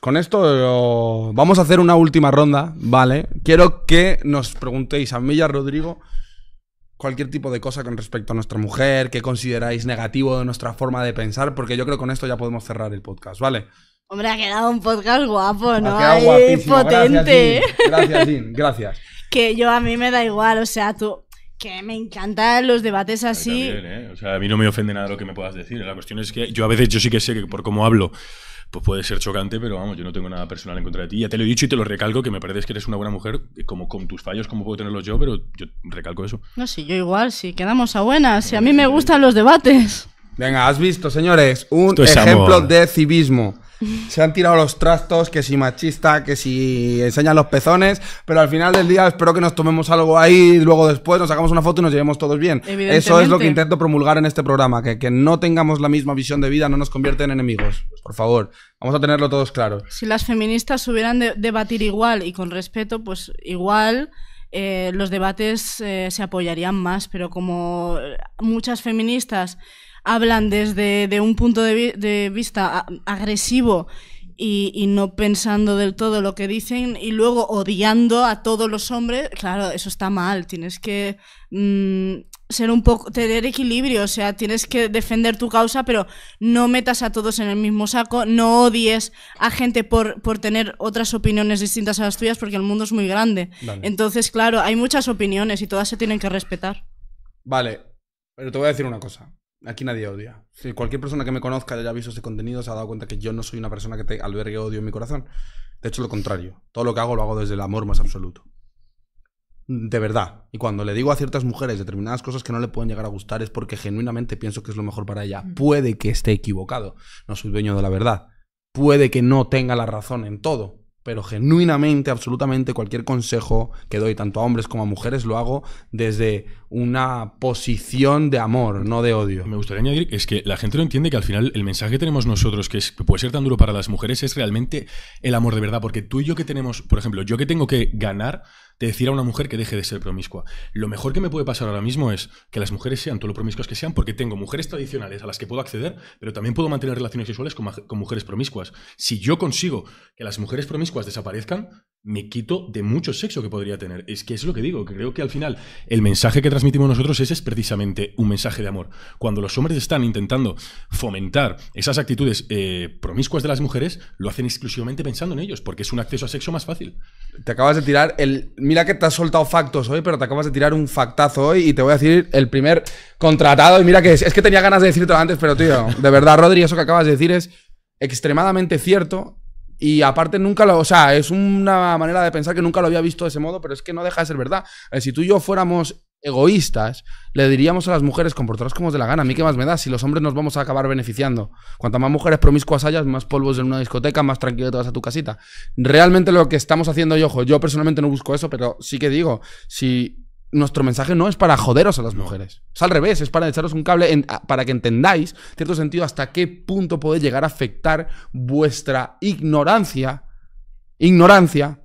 con esto eh, vamos a hacer una última ronda, ¿vale? Quiero que nos preguntéis a mí y a Rodrigo cualquier tipo de cosa con respecto a nuestra mujer, que consideráis negativo de nuestra forma de pensar, porque yo creo que con esto ya podemos cerrar el podcast, ¿vale? Hombre, ha quedado un podcast guapo, ¿no? potente. Gracias, Gracias. Que yo a mí me da igual, o sea, tú que me encantan los debates así. ¿eh? o sea, a mí no me ofende nada lo que me puedas decir. La cuestión es que yo a veces yo sí que sé que por cómo hablo pues puede ser chocante, pero vamos, yo no tengo nada personal en contra de ti. Ya te lo he dicho y te lo recalco, que me parece que eres una buena mujer, como con tus fallos, como puedo tenerlos yo, pero yo recalco eso. No, sí, yo igual, si sí, quedamos a buenas, si a mí me gustan los debates. Venga, has visto, señores, un ejemplo de civismo. Se han tirado los trastos, que si machista, que si enseñan los pezones, pero al final del día espero que nos tomemos algo ahí, luego después nos sacamos una foto y nos llevemos todos bien. Eso es lo que intento promulgar en este programa, que, que no tengamos la misma visión de vida no nos convierte en enemigos. Por favor, vamos a tenerlo todos claro. Si las feministas hubieran de debatir igual y con respeto, pues igual... Eh, los debates eh, se apoyarían más, pero como muchas feministas hablan desde un punto de, vista agresivo y, no pensando del todo lo que dicen y luego odiando a todos los hombres, claro, eso está mal, tienes que mm, ser un poco, tener equilibrio, o sea, tienes que defender tu causa, pero no metas a todos en el mismo saco, no odies a gente por, por tener otras opiniones distintas a las tuyas, porque el mundo es muy grande. Entonces, claro, hay muchas opiniones y todas se tienen que respetar. Vale, pero te voy a decir una cosa. Aquí nadie odia. Si cualquier persona que me conozca y haya visto este contenido se ha dado cuenta que yo no soy una persona que te albergue odio en mi corazón. De hecho, lo contrario. Todo lo que hago lo hago desde el amor más absoluto. Mm, de verdad. Y cuando le digo a ciertas mujeres determinadas cosas que no le pueden llegar a gustar es porque genuinamente pienso que es lo mejor para ella. Puede que esté equivocado. No soy dueño de la verdad. Puede que no tenga la razón en todo pero genuinamente, absolutamente cualquier consejo que doy, tanto a hombres como a mujeres, lo hago desde una posición de amor, no de odio. Me gustaría añadir que es que la gente no entiende que al final el mensaje que tenemos nosotros, que, que puede ser tan duro para las mujeres, es realmente el amor de verdad, porque tú y yo que tenemos, por ejemplo, yo que tengo que ganar de decir a una mujer que deje de ser promiscua. Lo mejor que me puede pasar ahora mismo es que las mujeres sean todo lo promiscuas que sean, porque tengo mujeres tradicionales a las que puedo acceder, pero también puedo mantener relaciones sexuales con, con mujeres promiscuas. Si yo consigo que las mujeres promiscuas desaparezcan, me quito de mucho sexo que podría tener. Es que es lo que digo, que creo que al final el mensaje que transmitimos nosotros ese es precisamente un mensaje de amor. Cuando los hombres están intentando fomentar esas actitudes eh, promiscuas de las mujeres, lo hacen exclusivamente pensando en ellos, porque es un acceso a sexo más fácil. Te acabas de tirar el... Mira que te has soltado factos hoy, pero te acabas de tirar un factazo hoy y te voy a decir el primer contratado. Y mira que es, que tenía ganas de decirte antes, pero tío, de verdad, Rodri, eso que acabas de decir es extremadamente cierto y aparte nunca lo, o sea, es una manera de pensar que nunca lo había visto de ese modo, pero es que no deja de ser verdad. Si tú y yo fuéramos egoístas, le diríamos a las mujeres comportaros como os dé la gana, a mí qué más me da, si los hombres nos vamos a acabar beneficiando. Cuanta más mujeres promiscuas hayas, más polvos en una discoteca, más tranquilo te vas a tu casita. Realmente lo que estamos haciendo, y ojo, yo personalmente no busco eso, pero sí que digo, si nuestro mensaje no es para joderos a las mujeres. Es al revés, es para echaros un cable para que entendáis, en cierto sentido, hasta qué punto puede llegar a afectar vuestra ignorancia, ignorancia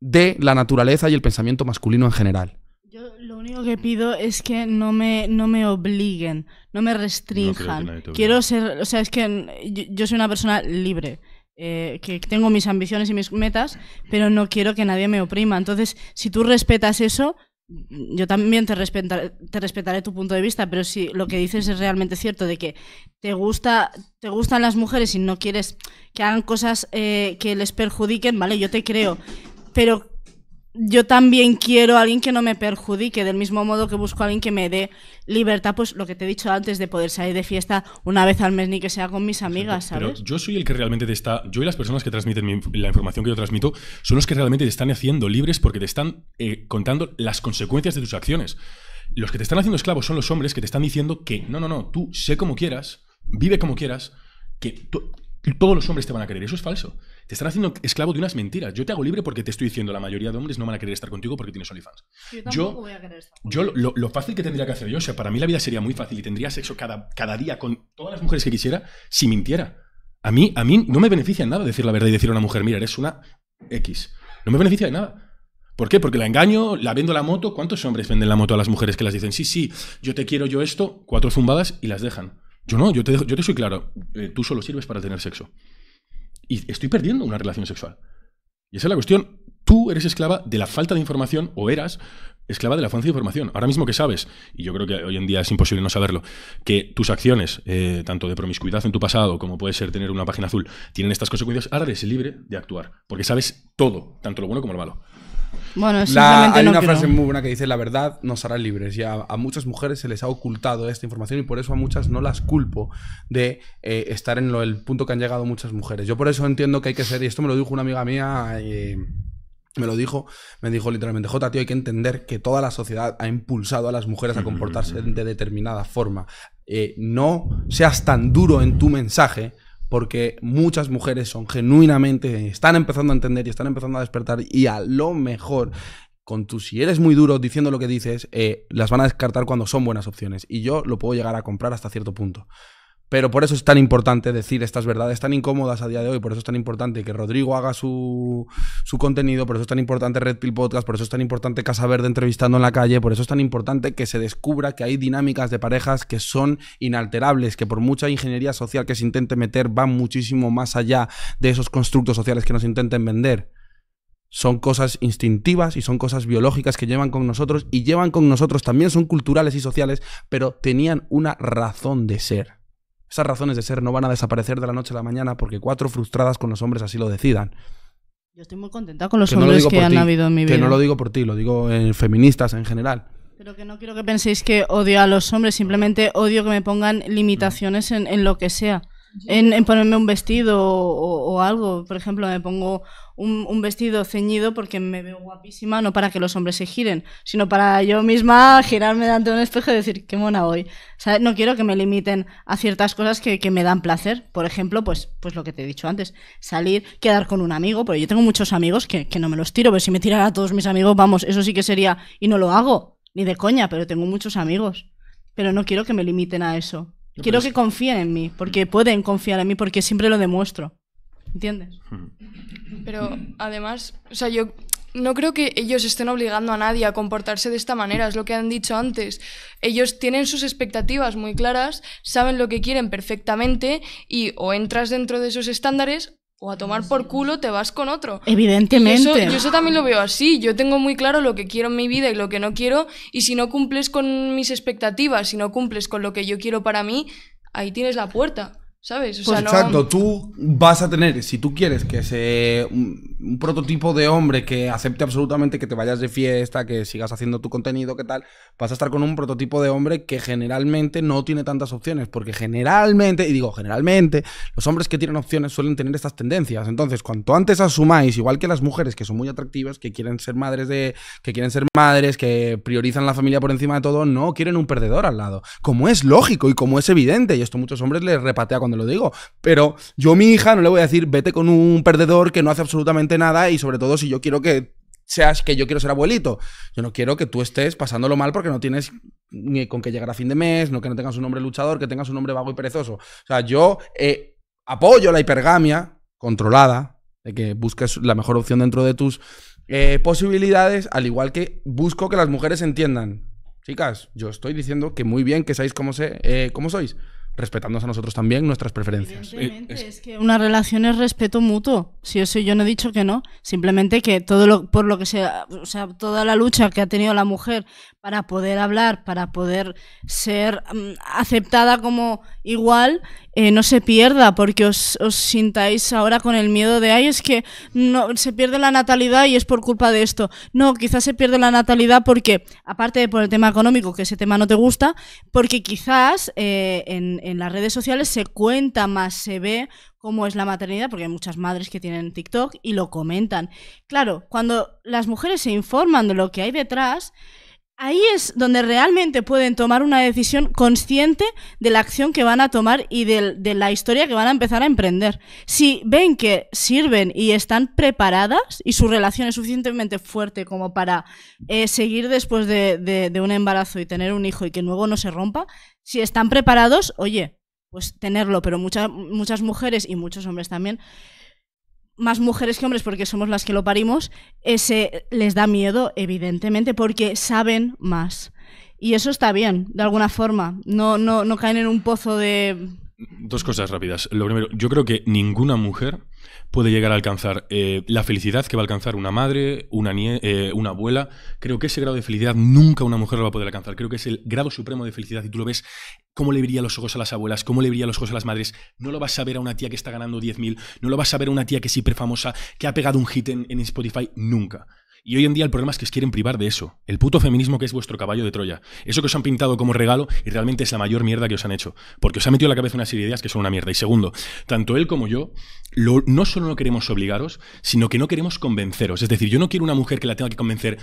de la naturaleza y el pensamiento masculino en general. Yo lo único que pido es que no me, no me obliguen, no me restrinjan. Quiero ser, o sea, es que yo, soy una persona libre. Eh, que tengo mis ambiciones y mis metas, pero no quiero que nadie me oprima. Entonces, si tú respetas eso, yo también te respetaré, te respetaré tu punto de vista, pero si lo que dices es realmente cierto, de que te, gusta, te gustan las mujeres y no quieres que hagan cosas eh, que les perjudiquen, vale, yo te creo, pero yo también quiero a alguien que no me perjudique, del mismo modo que busco a alguien que me dé libertad, pues lo que te he dicho antes, de poder salir de fiesta una vez al mes ni que sea con mis amigas, ¿sabes? yo soy el que realmente te está, yo y las personas que transmiten la información que yo transmito, son los que realmente te están haciendo libres porque te están eh, contando las consecuencias de tus acciones. Los que te están haciendo esclavos son los hombres que te están diciendo que no, no, no, tú sé como quieras, vive como quieras, que tú, todos los hombres te van a querer. Eso es falso. Te están haciendo esclavo de unas mentiras. Yo te hago libre porque te estoy diciendo la mayoría de hombres no van a querer estar contigo porque tienes OnlyFans. Yo, yo lo, fácil que tendría que hacer yo, o sea, para mí la vida sería muy fácil y tendría sexo cada, cada día con todas las mujeres que quisiera si mintiera. A mí, a mí no me beneficia en nada decir la verdad y decir a una mujer, mira, eres una X. No me beneficia de nada. ¿Por qué? Porque la engaño, la vendo la moto. ¿Cuántos hombres venden la moto a las mujeres que las dicen, sí, sí, yo te quiero, yo esto? Cuatro zumbadas y las dejan. Yo no, yo te, yo soy claro, eh, tú solo sirves para tener sexo. Y estoy perdiendo una relación sexual. Y esa es la cuestión. Tú eres esclava de la falta de información, o eras esclava de la falta de información. Ahora mismo que sabes, y yo creo que hoy en día es imposible no saberlo, que tus acciones, eh, tanto de promiscuidad en tu pasado como puede ser tener una página azul, tienen estas consecuencias, ahora eres libre de actuar, porque sabes todo, tanto lo bueno como lo malo. Bueno, hay una frase muy buena que dice, la verdad nos hará libres. Y a, muchas mujeres se les ha ocultado esta información y por eso a muchas no las culpo de eh, estar en lo, el punto que han llegado muchas mujeres. Yo por eso entiendo que hay que ser, y esto me lo dijo una amiga mía... Eh, me lo dijo, me dijo literalmente, J, tío, hay que entender que toda la sociedad ha impulsado a las mujeres a comportarse de determinada forma. Eh, no seas tan duro en tu mensaje porque muchas mujeres son genuinamente, están empezando a entender y están empezando a despertar y a lo mejor con tu si eres muy duro diciendo lo que dices, eh, las van a descartar cuando son buenas opciones. Y yo lo puedo llegar a comprar hasta cierto punto. Pero por eso es tan importante decir estas verdades tan incómodas a día de hoy, por eso es tan importante que Rodrigo haga su, contenido, por eso es tan importante Red Pill Podcast, por eso es tan importante Casa Verde entrevistando en la calle, por eso es tan importante que se descubra que hay dinámicas de parejas que son inalterables, que por mucha ingeniería social que se intente meter, van muchísimo más allá de esos constructos sociales que nos intenten vender. Son cosas instintivas y son cosas biológicas que llevan con nosotros y llevan con nosotros, también son culturales y sociales, pero tenían una razón de ser. Esas razones de ser no van a desaparecer de la noche a la mañana porque cuatro frustradas con los hombres así lo decidan. Yo estoy muy contenta con los hombres que han habido en mi vida. Que no lo digo por ti, lo digo en feministas en general. Pero que no quiero que penséis que odio a los hombres, simplemente odio que me pongan limitaciones en, en lo que sea en, ponerme un vestido o, algo. Por ejemplo, me pongo un, vestido ceñido porque me veo guapísima, no para que los hombres se giren, sino para yo misma girarme delante de un espejo y decir, qué mona hoy. no quiero que me limiten a ciertas cosas que, me dan placer. Por ejemplo, pues, pues lo que te he dicho antes, salir, quedar con un amigo, porque yo tengo muchos amigos que, que no me los tiro, pero si me tirara a todos mis amigos, vamos, eso sí que sería, y no lo hago, ni de coña, pero tengo muchos amigos. Pero no quiero que me limiten a eso. Quiero que confíen en mí, porque pueden confiar en mí, porque siempre lo demuestro. ¿Entiendes? Hmm. Pero además, o sea, yo no creo que ellos estén obligando a nadie a comportarse de esta manera, es lo que han dicho antes. Ellos tienen sus expectativas muy claras, saben lo que quieren perfectamente y o entras dentro de esos estándares o a mm, tomar por culo te vas con otro. Evidentemente. yo eso también lo veo así. Yo tengo muy claro lo que quiero en mi vida y lo que no quiero. Y si no cumples con mis expectativas, si no cumples con lo que yo quiero para mí, ahí tienes la puerta. ¿Sabes? Pues exacto, tú vas a tener, si tú quieres que sea un, prototipo de hombre que acepte absolutamente que te vayas de fiesta, que sigas haciendo tu contenido, qué tal, vas a estar con un prototipo de hombre que generalmente no tiene tantas opciones, porque generalmente, y digo generalmente, los hombres que tienen opciones suelen tener estas tendencias. Entonces, cuanto antes asumáis, igual que las mujeres que son muy atractivas, que quieren ser madres de que quieren ser madres, que priorizan la familia por encima de todo, no quieren un perdedor al lado, como es lógico y como es evidente, y esto muchos hombres les repatea cuando lo digo. Pero yo mi hija no le voy a decir, vete con un perdedor que no hace absolutamente nada y sobre todo si yo quiero que seas que yo quiero ser abuelito. Yo no quiero que tú estés pasándolo mal porque no tienes ni con qué llegar a fin de mes, no que no tengas un hombre luchador, que tengas un hombre vago y perezoso. O sea, yo eh, apoyo la hipergamia controlada, de que busques la mejor opción dentro de tus eh, posibilidades, al igual que busco que las mujeres entiendan. Chicas, yo estoy diciendo que muy bien que seáis cómo eh, como sois respetándonos a nosotros también nuestras preferencias. Simplemente eh, es, que una relación es respeto mutuo. Si eso yo no he dicho que no, simplemente que todo lo por lo que sea, o sea, toda la lucha que ha tenido la mujer para poder hablar, para poder ser mm, aceptada como igual eh, no se pierda, porque os, sintáis ahora con el miedo de, ay, es que no, se pierde la natalidad y es por culpa de esto. No, quizás se pierde la natalidad porque, aparte de por el tema económico, que ese tema no te gusta, porque quizás eh, en las redes sociales se cuenta más, se ve cómo es la maternidad, porque hay muchas madres que tienen TikTok y lo comentan. Claro, cuando las mujeres se informan de lo que hay detrás, Ahí es donde realmente pueden tomar una decisión consciente de la acción que van a tomar y de, la historia que van a empezar a emprender. Si ven que sirven y están preparadas y su relación es suficientemente fuerte como para eh, seguir después de, de un embarazo y tener un hijo y que luego no se rompa, si están preparados, oye, pues tenerlo, pero muchas, muchas mujeres y muchos hombres también más mujeres que hombres porque somos las que lo parimos, ese les da miedo, evidentemente, porque saben más. Y eso está bien, de alguna forma. No, no, no caen en un pozo de... Dos cosas rápidas. Lo primero, yo creo que ninguna mujer puede llegar a alcanzar. Eh, la felicidad que va a alcanzar una madre, una, eh, una abuela, creo que ese grado de felicidad nunca una mujer lo va a poder alcanzar. Creo que es el grado supremo de felicidad y tú lo ves cómo le vería los ojos a las abuelas, cómo le vería los ojos a las madres. No lo vas a ver a una tía que está ganando 10.000, no lo vas a ver a una tía que es hiperfamosa, que ha pegado un hit en, en Spotify, nunca. Y hoy en día el problema es que os quieren privar de eso. El puto feminismo que es vuestro caballo de Troya. Eso que os han pintado como regalo y realmente es la mayor mierda que os han hecho. Porque os ha metido en la cabeza una serie de ideas que son una mierda. Y segundo, tanto él como yo no solo no queremos obligaros, sino que no queremos convenceros. Es decir, yo no quiero una mujer que la tenga que convencer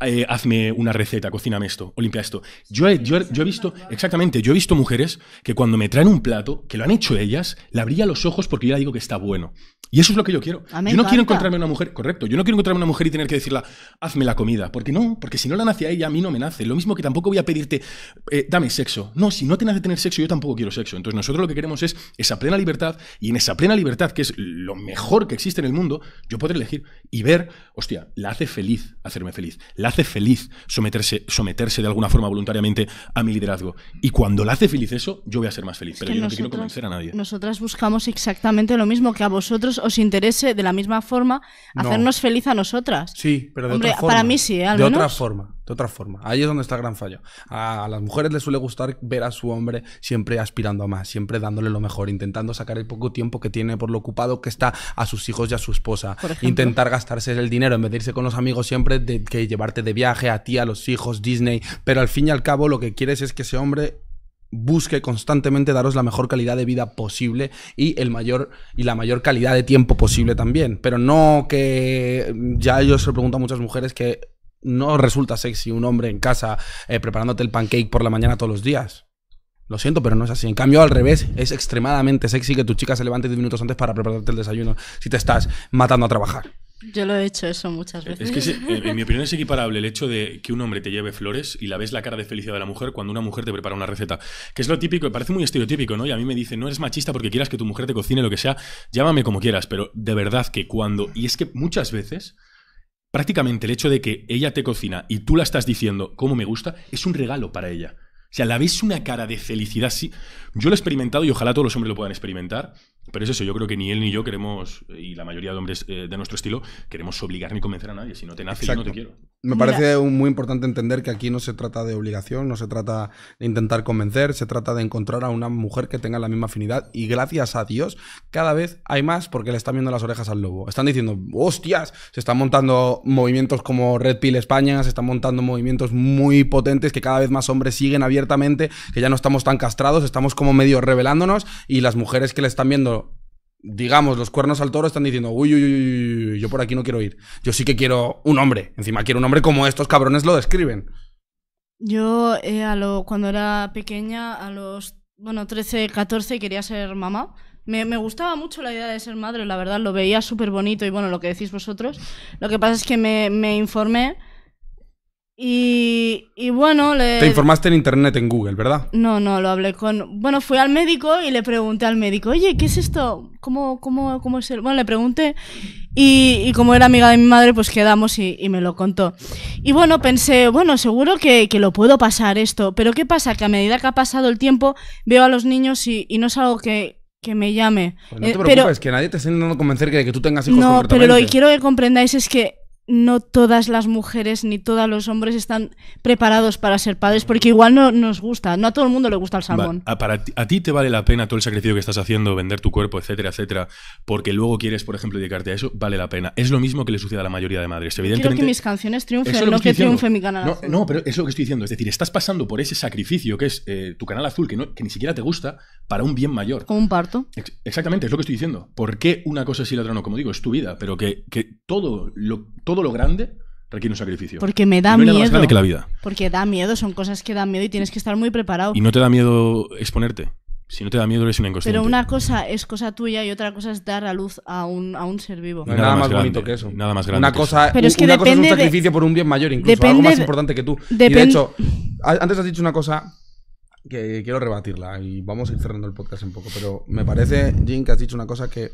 eh, hazme una receta, cocíname esto, o limpia esto. Yo he, visto, exactamente, yo he visto mujeres que cuando me traen un plato, que lo han hecho ellas, le abría los ojos porque yo le digo que está bueno. Y eso es lo que yo quiero. Yo no quiero encontrarme una mujer, correcto, yo no quiero encontrarme una mujer y tener que decirla, hazme la comida. Porque no, porque si no la nace a ella, a mí no me nace. Lo mismo que tampoco voy a pedirte, eh, dame sexo. No, si no te nace tener sexo, yo tampoco quiero sexo. Entonces nosotros lo que queremos es esa plena libertad y en esa plena libertad, que es lo mejor que existe en el mundo, yo podré elegir y ver, hostia, la hace feliz hacerme feliz. La hace feliz someterse, someterse de alguna forma voluntariamente a mi liderazgo. Y cuando la hace feliz eso, yo voy a ser más feliz. pero yo no quiero convencer a nadie. Nosotras buscamos exactamente lo mismo que a vosotros os interese de la misma forma hacernos feliz a nosotras. Sí, pero de otra forma. Para mí sí, ¿eh? De otra forma, de otra forma. Ahí es donde está el gran fallo. A las mujeres les suele gustar ver a su hombre siempre aspirando a más, siempre dándole lo mejor, intentando sacar el poco tiempo que tiene por lo ocupado que está a sus hijos y a su esposa. Intentar gastarse el dinero en vez con los amigos siempre, de, que llevarte de viaje a ti, a los hijos, Disney. Pero al fin y al cabo lo que quieres es que ese hombre busque constantemente daros la mejor calidad de vida posible y el mayor y la mayor calidad de tiempo posible también. Pero no que mm, ya yo se lo pregunto a muchas mujeres que no resulta sexy un hombre en casa eh, preparándote el pancake por la mañana todos los días. Lo siento, pero no es así. En cambio, al revés, es extremadamente sexy que tu chica se levante 10 minutos antes para prepararte el desayuno si te estás matando a trabajar. Yo lo he hecho eso muchas eh, veces. Es que, eh, en mi opinión, es equiparable el hecho de que un hombre te lleve flores y la ves la cara de felicidad de la mujer cuando una mujer te prepara una receta. Que es lo típico, parece muy estereotípico, ¿no? Y a mí me dicen, no eres machista porque quieras que tu mujer te cocine lo que sea, llámame como quieras, pero de verdad que cuando. Y es que muchas veces. Prácticamente el hecho de que ella te cocina y tú la estás diciendo cómo me gusta es un regalo para ella. O sea, la ves una cara de felicidad. Sí, yo lo he experimentado y ojalá todos los hombres lo puedan experimentar. Pero es eso, yo creo que ni él ni yo queremos, eh, y la mayoría de hombres eh, de nuestro estilo, queremos obligar ni convencer a nadie. Si no te nace, yo no te quiero. Me parece muy importante entender que aquí no se trata de obligación, no se trata de intentar convencer, se trata de encontrar a una mujer que tenga la misma afinidad y gracias a Dios cada vez hay más porque le están viendo las orejas al lobo. Están diciendo, hostias, se están montando movimientos como Red Pill España, se están montando movimientos muy potentes que cada vez más hombres siguen abiertamente, que ya no estamos tan castrados, estamos como medio revelándonos y las mujeres que le están viendo digamos, los cuernos al toro están diciendo, uy, uy, uy, uy, yo por aquí no quiero ir. Yo sí que quiero un hombre. Encima quiero un hombre como estos cabrones lo describen. Yo, eh, a lo, cuando era pequeña, a los, bueno, 13, 14, quería ser mamá. Me, me, gustaba mucho la idea de ser madre, la verdad, lo veía súper bonito y bueno, lo que decís vosotros. Lo que pasa es que me, me informé y, bueno, le... Te informaste en internet, en Google, ¿verdad? No, no, lo hablé con... Bueno, fui al médico y le pregunté al médico, oye, ¿qué es esto? ¿Cómo, cómo, cómo es el...? Bueno, le pregunté y, y como era amiga de mi madre, pues quedamos y, me lo contó. Y bueno, pensé, bueno, seguro que, que, lo puedo pasar esto, pero ¿qué pasa? Que a medida que ha pasado el tiempo veo a los niños y, no es algo que, que me llame. Pues no te eh, preocupes, que nadie te está intentando convencer de que tú tengas hijos. No, pero lo que quiero que comprendáis es que no todas las mujeres ni todos los hombres están preparados para ser padres, porque igual no nos gusta, no a todo el mundo le gusta el salmón. para a ti te vale la pena todo el sacrificio que estás haciendo, vender tu cuerpo, etcétera, etcétera, porque luego quieres, por ejemplo, dedicarte a eso, vale la pena. Es lo mismo que le sucede a la mayoría de madres. Evidentemente, Quiero que mis canciones triunfen, no que, triunfe mi canal azul. No, pero es lo que estoy diciendo. Es decir, estás pasando por ese sacrificio que es eh, tu canal azul, que, ni siquiera te gusta, para un bien mayor. Como un parto. exactamente, es lo que estoy diciendo. ¿Por qué una cosa sí la otra Como digo, es tu vida, pero que, que todo lo... Todo lo grande requiere un sacrificio. Porque me da no hay miedo. Nada más grande que la vida. Porque da miedo, son cosas que dan miedo y tienes que estar muy preparado. Y no te da miedo exponerte. Si no te da miedo, eres un inconsciente. Pero una cosa es cosa tuya y otra cosa es dar a luz a un, a un ser vivo. nada, más, bonito que eso. Nada más grande. Una cosa, es, un sacrificio por un bien mayor, incluso algo más importante que tú. y de hecho, antes has dicho una cosa que quiero rebatirla y vamos a ir cerrando el podcast un poco, pero me parece, Jim, que has dicho una cosa que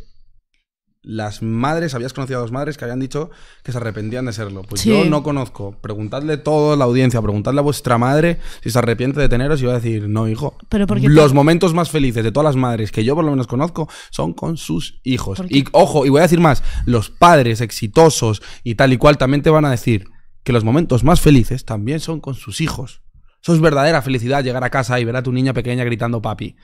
las madres, habías conocido a dos madres que habían dicho que se arrepentían de serlo. Pues yo no conozco. Preguntadle toda la audiencia, preguntadle a vuestra madre si se arrepiente de teneros y va a decir, no, hijo. Los momentos más felices de todas las madres que yo por lo menos conozco son con sus hijos. Y ojo, y voy a decir más, los padres exitosos y tal y cual también te van a decir que los momentos más felices también son con sus hijos. Eso es verdadera felicidad llegar a casa y ver a tu niña pequeña gritando papi.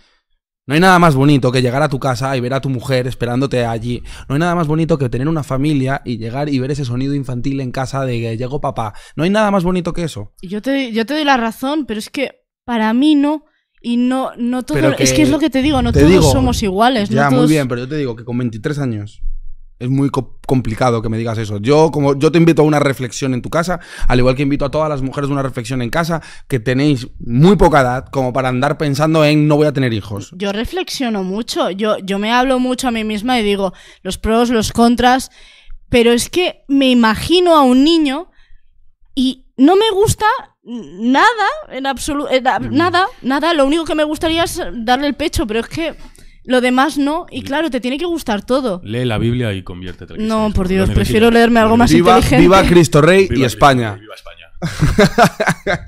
No hay nada más bonito que llegar a tu casa y ver a tu mujer esperándote allí. No hay nada más bonito que tener una familia y llegar y ver ese sonido infantil en casa de que llegó papá. No hay nada más bonito que eso. Yo te, yo te doy la razón, pero es que para mí no. Y no, no todo. es que es lo que te digo, no todos somos iguales. Ya, muy bien, pero yo te digo que con 23 años es muy complicado que me digas eso. Yo, como, yo te invito a una reflexión en tu casa, al igual que invito a todas las mujeres a una reflexión en casa, que tenéis muy poca edad como para andar pensando en no voy a tener hijos. Yo reflexiono mucho, yo, yo me hablo mucho a mí misma y digo los pros, los contras, pero es que me imagino a un niño y no me gusta nada, en absoluto, eh, mm. nada, nada, lo único que me gustaría es darle el pecho, pero es que... Lo demás no, y claro, te tiene que gustar todo. Lee la Biblia y conviértete. no, por Dios, prefiero leerme algo más viva, Viva Cristo Rey y España. Viva España.